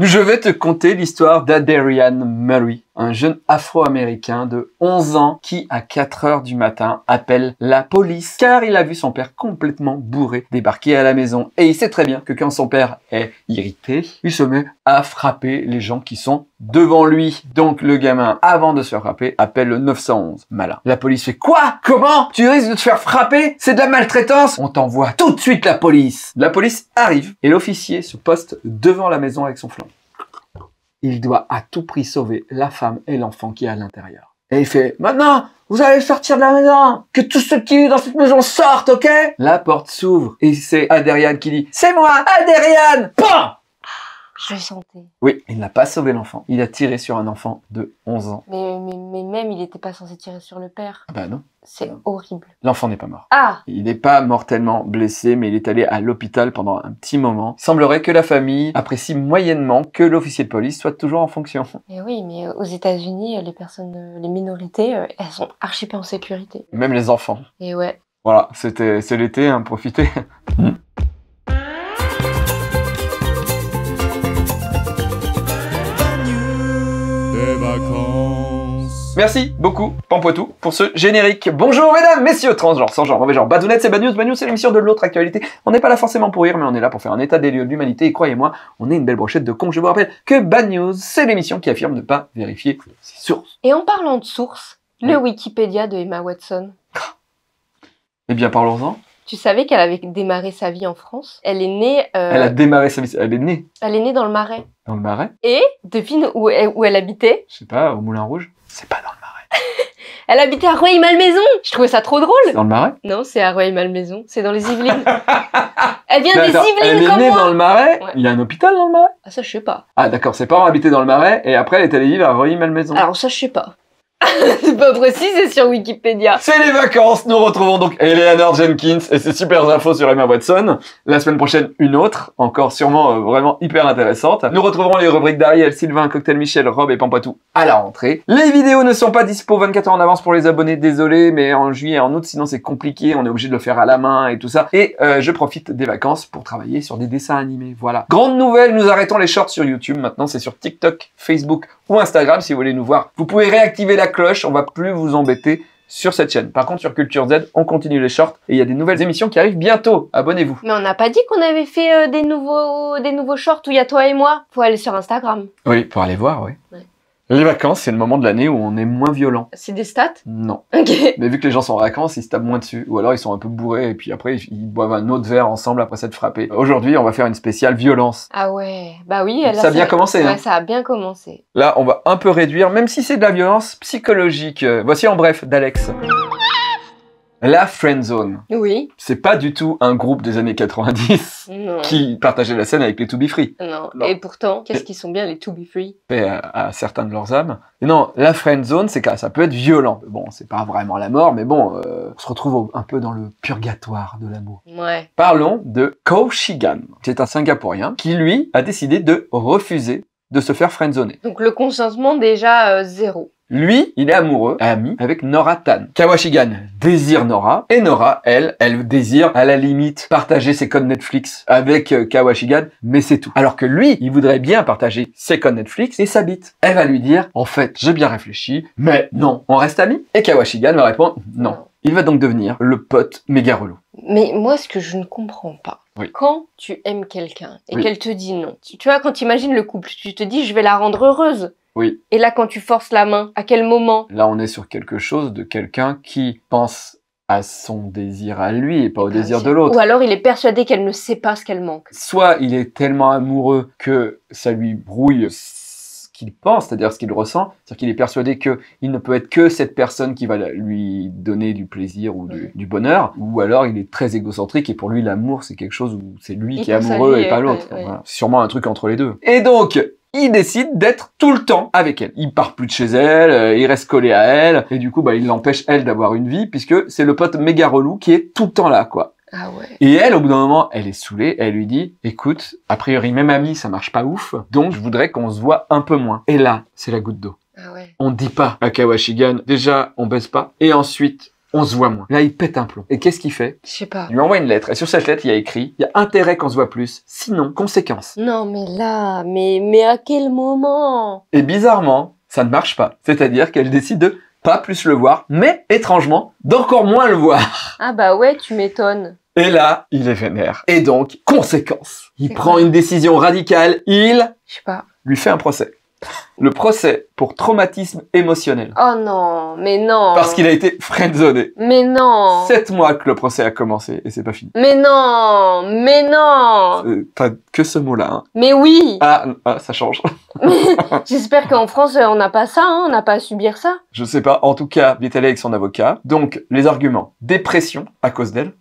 Je vais te conter l'histoire d'Adrian Murray un jeune afro-américain de 11 ans qui, à 4 heures du matin, appelle la police car il a vu son père complètement bourré débarquer à la maison. Et il sait très bien que quand son père est irrité, il se met à frapper les gens qui sont devant lui. Donc le gamin, avant de se faire frapper, appelle le 911. Malin. La police fait quoi Comment Tu risques de te faire frapper C'est de la maltraitance On t'envoie tout de suite la police. La police arrive et l'officier se poste devant la maison avec son flanc il doit à tout prix sauver la femme et l'enfant qui est à l'intérieur. Et il fait, maintenant, vous allez sortir de la maison! Que tous ceux qui vivent dans cette maison sortent, ok? La porte s'ouvre et c'est Adérian qui dit, c'est moi, Adérian !» pas! Je le sentais. Oui, il n'a pas sauvé l'enfant. Il a tiré sur un enfant de 11 ans. Mais, même, il n'était pas censé tirer sur le père. bah non. C'est horrible. L'enfant n'est pas mort. Ah Il n'est pas mortellement blessé, mais il est allé à l'hôpital pendant un petit moment. semblerait que la famille apprécie moyennement que l'officier de police soit toujours en fonction. Mais oui, mais aux États-Unis, les personnes, euh, les minorités, euh, elles sont archi en sécurité. Même les enfants. Et ouais. Voilà, c'était, c'est l'été, hein, profitez. Merci beaucoup, Pampoitou, pour ce générique. Bonjour, mesdames, messieurs, transgenres, sans genre, mauvais genre, badounette, c'est Bad News. Bad News, c'est l'émission de l'autre actualité. On n'est pas là forcément pour rire, mais on est là pour faire un état des lieux de l'humanité. Et croyez-moi, on est une belle brochette de cons. Je vous rappelle que Bad News, c'est l'émission qui affirme ne pas vérifier ses sources. Et en parlant de sources, le Wikipédia de Emma Watson. Eh bien, parlons-en. Tu savais qu'elle avait démarré sa vie en France Elle est née. Euh, elle a démarré sa vie. Elle est née. Elle est née dans le Marais. Dans le Marais Et devine où elle, habitait Je sais pas, au Moulin Rouge C'est pas dans le Marais. elle habitait à Rueil-Malmaison Je trouvais ça trop drôle dans le Marais Non, c'est à Rueil-Malmaison, c'est dans les Yvelines. elle vient des comme Yvelines Elle est née dans le Marais Il y a un hôpital dans le Marais Ah ça je sais pas. Ah d'accord, ses parents habitaient dans le Marais et après elle est allée vivre à Rueil-Malmaison. Alors ça je sais pas. c'est pas précis, c'est sur Wikipédia. C'est les vacances. Nous retrouvons donc Eleanor Jenkins et ses super infos sur Emma Watson. La semaine prochaine, une autre, encore sûrement euh, vraiment hyper intéressante. Nous retrouverons les rubriques d'Ariel, Sylvain, Cocktail Michel, Rob et Pampatou à la rentrée. Les vidéos ne sont pas dispo 24 heures en avance pour les abonnés, désolé, mais en juillet et en août, sinon c'est compliqué, on est obligé de le faire à la main et tout ça. Et euh, je profite des vacances pour travailler sur des dessins animés. Voilà. Grande nouvelle, nous arrêtons les shorts sur YouTube. Maintenant, c'est sur TikTok, Facebook, ou Instagram si vous voulez nous voir. Vous pouvez réactiver la cloche, on va plus vous embêter sur cette chaîne. Par contre, sur Culture Z, on continue les shorts et il y a des nouvelles émissions qui arrivent bientôt. Abonnez-vous. Mais on n'a pas dit qu'on avait fait euh, des, nouveaux, des nouveaux shorts où il y a toi et moi. pour aller sur Instagram. Oui, pour aller voir, oui. Les vacances, c'est le moment de l'année où on est moins violent. C'est des stats Non. Ok. Mais vu que les gens sont en vacances, ils se tapent moins dessus. Ou alors ils sont un peu bourrés et puis après ils boivent un autre verre ensemble après s'être frappés. Aujourd'hui, on va faire une spéciale violence. Ah ouais. Bah oui, ça a bien commencé. Hein. ça a bien commencé. Là, on va un peu réduire, même si c'est de la violence psychologique. Euh, voici en bref d'Alex. La Friend Zone. Oui. C'est pas du tout un groupe des années 90 qui partageait la scène avec les To Be Free. Non. Et pourtant, qu'est-ce qu'ils sont bien les To Be Free à, à, certains de leurs âmes. Et non, la Friend Zone, c'est ça peut être violent. Bon, c'est pas vraiment la mort, mais bon, euh, on se retrouve un peu dans le purgatoire de l'amour. Ouais. Parlons de Shigan, qui est un Singapourien qui lui a décidé de refuser de se faire friendzoner. Donc le consentement déjà euh, zéro. Lui, il est amoureux, ami, avec Nora Tan. Kawashigan désire Nora, et Nora, elle, elle désire à la limite partager ses codes Netflix avec euh, Kawashigan, mais c'est tout. Alors que lui, il voudrait bien partager ses codes Netflix et sa bite. Elle va lui dire, en fait, j'ai bien réfléchi, mais non, on reste amis. Et Kawashigan va répondre, non. Il va donc devenir le pote méga relou. Mais moi, ce que je ne comprends pas, quand tu aimes quelqu'un et qu'elle te dit non, tu vois, quand tu imagines le couple, tu te dis je vais la rendre heureuse. Et là, quand tu forces la main, à quel moment Là, on est sur quelque chose de quelqu'un qui pense à son désir à lui et pas au désir de l'autre. Ou alors il est persuadé qu'elle ne sait pas ce qu'elle manque. Soit il est tellement amoureux que ça lui brouille ce qu'il pense, c'est-à-dire ce qu'il ressent, c'est-à-dire qu'il est persuadé que il ne peut être que cette personne qui va lui donner du plaisir ou du, bonheur, ou alors il est très égocentrique et pour lui l'amour c'est quelque chose où c'est lui qui est amoureux et pas l'autre. Sûrement un truc entre les deux. Et donc il décide d'être tout le temps avec elle. Il part plus de chez elle, euh, il reste collé à elle, et du coup, bah, il l'empêche, elle, d'avoir une vie, puisque c'est le pote méga relou qui est tout le temps là, quoi. Ah ouais. Et elle, au bout d'un moment, elle est saoulée, elle lui dit, écoute, a priori, même ami, ça marche pas ouf, donc je voudrais qu'on se voit un peu moins. Et là, c'est la goutte d'eau. Ah ouais. On dit pas à Kawashigan, déjà, on baisse pas, et ensuite, on se voit moins. Là, il pète un plomb. Et qu'est-ce qu'il fait Je sais pas. Il lui envoie une lettre. Et sur cette lettre, il y a écrit il y a intérêt qu'on se voit plus, sinon, conséquence. Non, mais là, mais, mais à quel moment Et bizarrement, ça ne marche pas. C'est-à-dire qu'elle décide de pas plus le voir, mais étrangement, d'encore moins le voir. Ah bah ouais, tu m'étonnes. Et là, il est vénère. Et donc, conséquence. Il prend une décision radicale. Il. Je sais pas. Lui fait un procès le procès pour traumatisme émotionnel. Oh non, mais non. Parce qu'il a été friendzoné. Mais non. Sept mois que le procès a commencé et c'est pas fini. Mais non, mais non. Euh, que ce mot-là. Hein. Mais oui. Ah, ah ça change. J'espère qu'en France on n'a pas ça, hein, on n'a pas à subir ça. Je sais pas. En tout cas, il est avec son avocat. Donc les arguments dépression à cause d'elle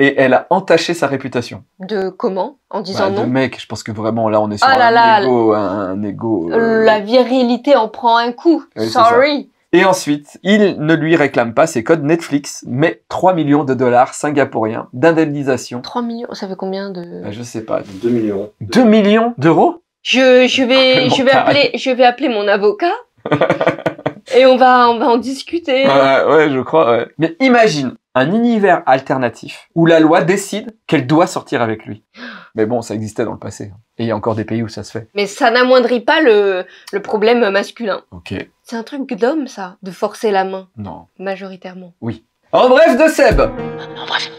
et elle a entaché sa réputation. De comment En disant bah, non. De mec, je pense que vraiment là on est sur oh un, ego, un, euh, ego. La virilité en prend un coup. Sorry. Et ensuite, il ne lui réclame pas ses codes Netflix, mais 3 millions de dollars singapouriens d'indemnisation. 3 millions, ça fait combien de... Bah, je sais pas, 2 millions. 2 millions d'euros je, je, vais, je, vais appeler, je vais appeler mon avocat. Et on va, on va en discuter. Ouais, ouais, je crois. Ouais. Mais imagine, un univers alternatif où la loi décide qu'elle doit sortir avec lui. Mais bon, ça existait dans le passé. Hein. Et il y a encore des pays où ça se fait. Mais ça n'amoindrit pas le, problème masculin. Ok. C'est un truc d'homme, ça, de forcer la main. Non. Majoritairement. Oui. En bref de Seb En bref.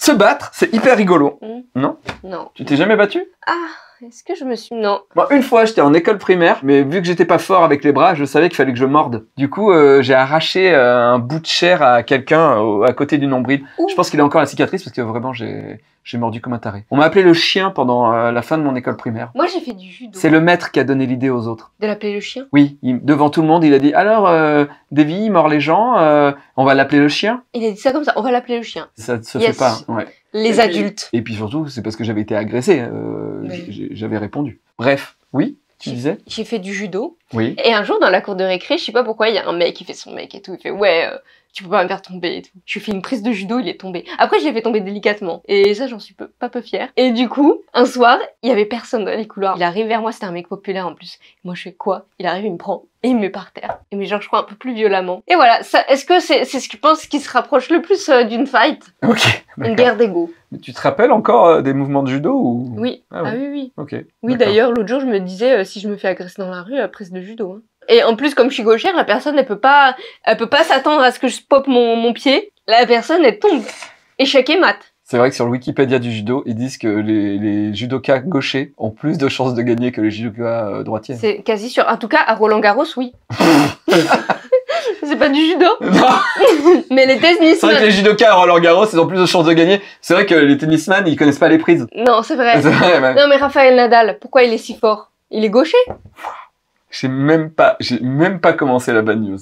Se battre, c'est hyper rigolo. Hum. Non Non. Tu t'es jamais battu ah, est-ce que je me suis. Non. une fois, j'étais en école primaire, mais vu que j'étais pas fort avec les bras, je savais qu'il fallait que je morde. Du coup, euh, j'ai arraché euh, un bout de chair à quelqu'un à côté du nombril. Je pense qu'il a encore la cicatrice parce que vraiment, j'ai. mordu comme un taré. On m'a appelé le chien pendant euh, la fin de mon école primaire. Moi, j'ai fait du judo. C'est le maître qui a donné l'idée aux autres. De l'appeler le chien Oui, devant tout le monde, il a dit Alors, Davy, il mord les gens, on va l'appeler le chien. Il a dit ça comme ça on va l'appeler le chien. Ça se fait pas les adultes. Et puis surtout, c'est parce que j'avais été agressé. Euh, j'avais répondu. Bref, oui. Tu disais J'ai fait du judo. Oui. Et un jour, dans la cour de récré, je sais pas pourquoi, il y a un mec qui fait son mec et tout. Il fait Ouais, euh, tu peux pas me faire tomber et tout. Je fais une prise de judo, il est tombé. Après, je l'ai fait tomber délicatement. Et ça, j'en suis peu, pas peu fière. Et du coup, un soir, il y avait personne dans les couloirs. Il arrive vers moi, c'était un mec populaire en plus. Moi, je fais quoi Il arrive, il me prend et il me met par terre. Et mais genre, je crois un peu plus violemment. Et voilà, est-ce que c'est ce que tu pense qui se rapproche le plus euh, d'une fight Ok. Une guerre d'ego. Mais tu te rappelles encore euh, des mouvements de judo ou... Oui. Ah, ah oui. oui, Ok. Oui, d'ailleurs, l'autre jour, je me disais, euh, si je me fais agresser dans la rue, prise de judo. Hein. Et en plus, comme je suis gauchère, la personne, elle peut pas, elle peut pas s'attendre à ce que je pop mon, pied. La personne, elle tombe. Échec et mat. C'est vrai que sur le Wikipédia du judo, ils disent que les, judokas gauchers ont plus de chances de gagner que les judokas droitiens. Euh, droitiers. C'est quasi sûr. En tout cas, à Roland Garros, oui. c'est pas du judo. Mais les tennismen. C'est vrai que les judokas à Roland Garros, ils ont plus de chances de gagner. C'est vrai que les tennismen, ils connaissent pas les prises. Non, c'est vrai. Non, mais Raphaël Nadal, pourquoi il est si fort Il est gaucher J'ai même pas, j'ai même pas commencé la bad news.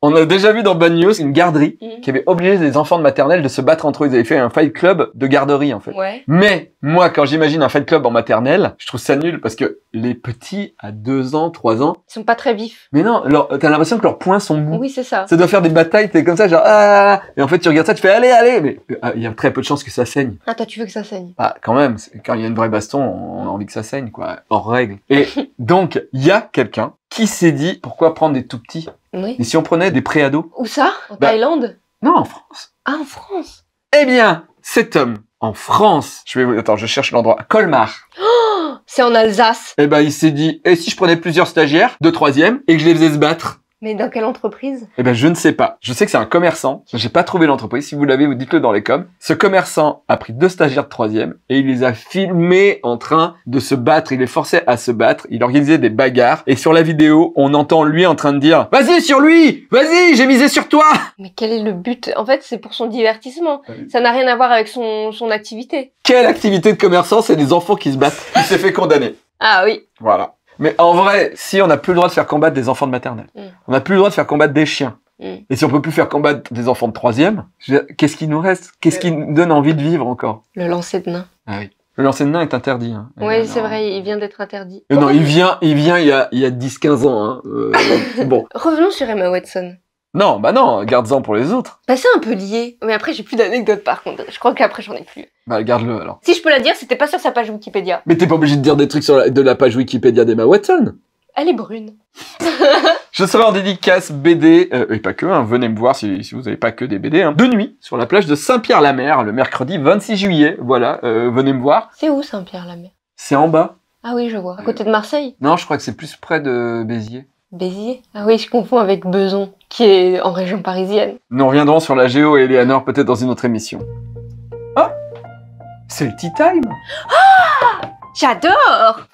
On a déjà vu dans Bad News une garderie mhm. qui avait obligé les enfants de maternelle de se battre entre eux. Ils avaient fait un fight club de garderie en fait. Mais moi, quand j'imagine un fight club en maternelle, je trouve ça nul parce que les petits à 2 ans, 3 ans, ils sont pas très vifs. Mais non, tu t'as l'impression que leurs poings sont mous. Oui, c'est ça. Ça doit faire des batailles, t'es comme ça, genre ah, ah, ah. et en fait tu regardes ça, tu fais allez, allez, mais euh, il y a très peu de chances que ça saigne. Ah, toi tu veux que ça saigne Ah, quand même. Quand il y a une vraie baston, on a envie que ça saigne quoi, hors règle. Et donc il y a quelqu'un qui s'est dit pourquoi prendre des tout petits Et si on prenait des préados Où ça En bah, Thaïlande Non, en France. Ah, en France Eh bien, cet homme, en France, je vais vous... Attends, je cherche l'endroit. Colmar. Oh, c'est en Alsace. Eh ben, il s'est dit, et si je prenais plusieurs stagiaires, deux troisième et que je les faisais se battre mais dans quelle entreprise Eh ben, je ne sais pas. Je sais que c'est un commerçant. J'ai pas trouvé l'entreprise. Si vous l'avez, vous dites-le dans les coms. Ce commerçant a pris deux stagiaires de troisième et il les a filmés en train de se battre. Il les forçait à se battre. Il organisait des bagarres. Et sur la vidéo, on entend lui en train de dire Vas-y sur lui Vas-y, j'ai misé sur toi Mais quel est le but En fait, c'est pour son divertissement. Euh, Ça n'a rien à voir avec son, son activité. Quelle activité de commerçant C'est des enfants qui se battent. Il s'est fait condamner. Ah oui. Voilà. Mais en vrai, si on n'a plus le droit de faire combattre des enfants de maternelle, mm. on n'a plus le droit de faire combattre des chiens, mm. et si on peut plus faire combattre des enfants de troisième, qu'est-ce qui nous reste Qu'est-ce qui nous donne envie de vivre encore Le lancer de nain. Ah oui. Le lancer de nain est interdit. Hein. Oui, c'est vrai, il euh, vient d'être interdit. Euh, non, il vient, il vient il y a, 10-15 ans. Hein. Euh, bon. Revenons sur Emma Watson. Non, bah non, garde-en pour les autres. Bah c'est un peu lié. Mais après, j'ai plus d'anecdotes par contre. Je crois qu'après, j'en ai plus. Bah garde-le alors. Si je peux la dire, c'était pas sur sa page Wikipédia. Mais t'es pas obligé de dire des trucs sur la- de la page Wikipédia d'Emma Watson. Elle est brune. Je serai en dédicace BD, euh, et pas que, hein, venez me voir si, vous avez pas que des BD, hein, de nuit, sur la plage de Saint-Pierre-la-Mer, le mercredi 26 juillet, voilà, euh, venez me voir. C'est où Saint-Pierre la mer C'est en bas. Ah oui, je vois. À côté de Marseille. Non, je crois que c'est plus près de Béziers. Béziers Ah oui, je confonds avec Beson, qui est en région parisienne. Nous reviendrons sur la Géo et Eleanor peut-être dans une autre émission. Oh C'est le tea time Ah J'adore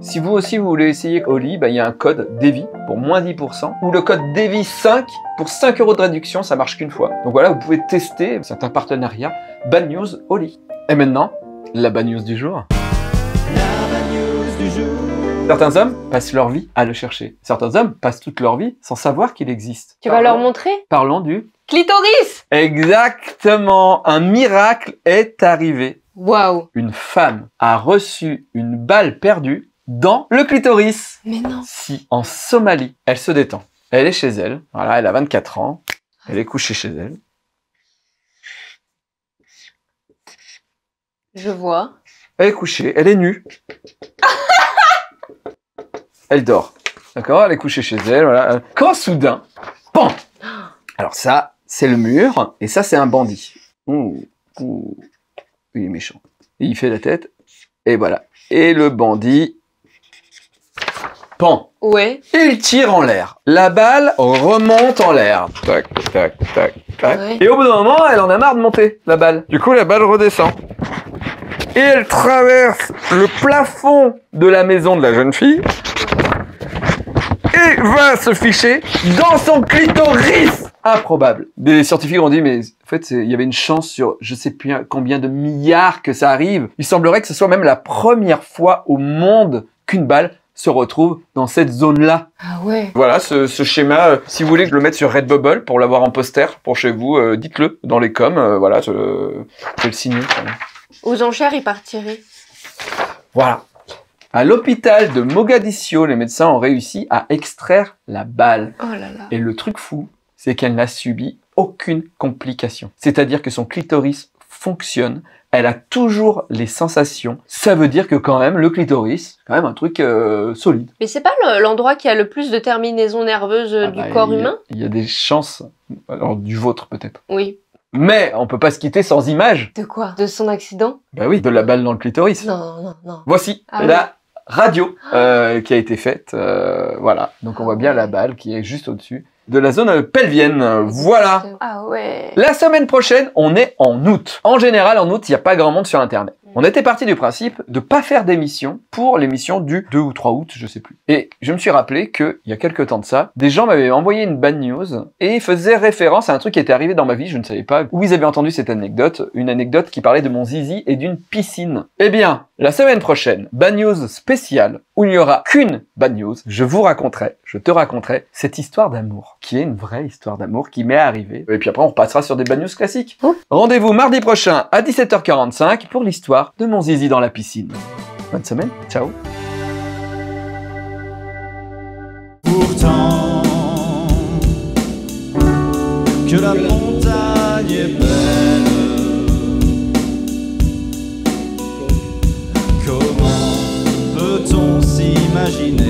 Si vous aussi vous voulez essayer Oli, bah, il y a un code DEVI pour moins 10% ou le code DEVI5 pour 5 euros de réduction, ça marche qu'une fois. Donc voilà, vous pouvez tester, certains partenariats partenariat Bad News Oli. Et maintenant, la Bad News du jour. Certains hommes passent leur vie à le chercher. Certains hommes passent toute leur vie sans savoir qu'il existe. Tu vas leur montrer Parlons du clitoris Exactement Un miracle est arrivé. Waouh Une femme a reçu une balle perdue dans le clitoris. Mais non Si, en Somalie, elle se détend. Elle est chez elle, voilà, elle a 24 ans, elle est couchée chez elle. Je vois. Elle est couchée, elle est nue. elle dort. D'accord Elle est couchée chez elle, voilà. Quand soudain, pan Alors ça, c'est le mur, et ça, c'est un bandit. Ouh, ouh, il est méchant. il fait la tête, et voilà. Et le bandit, pan Ouais. Il tire en l'air. La balle remonte en l'air. Tac, tac, tac, tac. Et au bout d'un moment, elle en a marre de monter, la balle. Du coup, la balle redescend. Et elle traverse le plafond de la maison de la jeune fille va se ficher dans son clitoris Improbable. Des scientifiques ont dit, mais en fait, il y avait une chance sur je sais plus combien de milliards que ça arrive. Il semblerait que ce soit même la première fois au monde qu'une balle se retrouve dans cette zone-là. Ah ouais. Voilà, ce, schéma, euh, si vous voulez que je le mette sur Redbubble pour l'avoir en poster pour chez vous, euh, dites-le dans les coms, euh, voilà, je, le signe. Aux enchères, il partirait. Voilà. À l'hôpital de Mogadiscio, les médecins ont réussi à extraire la balle. Oh Et le truc fou, c'est qu'elle n'a subi aucune complication. C'est-à-dire que son clitoris fonctionne, elle a toujours les sensations. Ça veut dire que quand même le clitoris, quand même un truc euh, solide. Mais c'est pas l'endroit qui a le plus de terminaisons nerveuses euh, ah du bah, corps humain Il y a des chances, alors du vôtre peut-être. Oui. Mais on peut pas se quitter sans image. De quoi De son accident Bah oui, de la balle dans le clitoris. Non, non, non. Voici ah la radio euh, qui a été faite. Euh, voilà. Donc on voit bien ah la balle qui est juste au-dessus de la zone pelvienne. Voilà. Ah la semaine prochaine, on est en août. En général, en août, il n'y a pas grand monde sur Internet. On était parti du principe de pas faire d'émission pour l'émission du 2 ou 3 août, je sais plus. Et je me suis rappelé que, il y a quelques temps de ça, des gens m'avaient envoyé une bad news et faisaient référence à un truc qui était arrivé dans ma vie, je ne savais pas où ils avaient entendu cette anecdote, une anecdote qui parlait de mon zizi et d'une piscine. Eh bien, la semaine prochaine, bad news spéciale, où il n'y aura qu'une bad news, je vous raconterai, je te raconterai cette histoire d'amour, qui est une vraie histoire d'amour qui m'est arrivée. Et puis après, on passera sur des bad news classiques. Oh. Rendez-vous mardi prochain à 17h45 pour l'histoire de mon zizi dans la piscine. Bonne semaine, ciao Pourtant que la montagne est belle, comment peut-on s'imaginer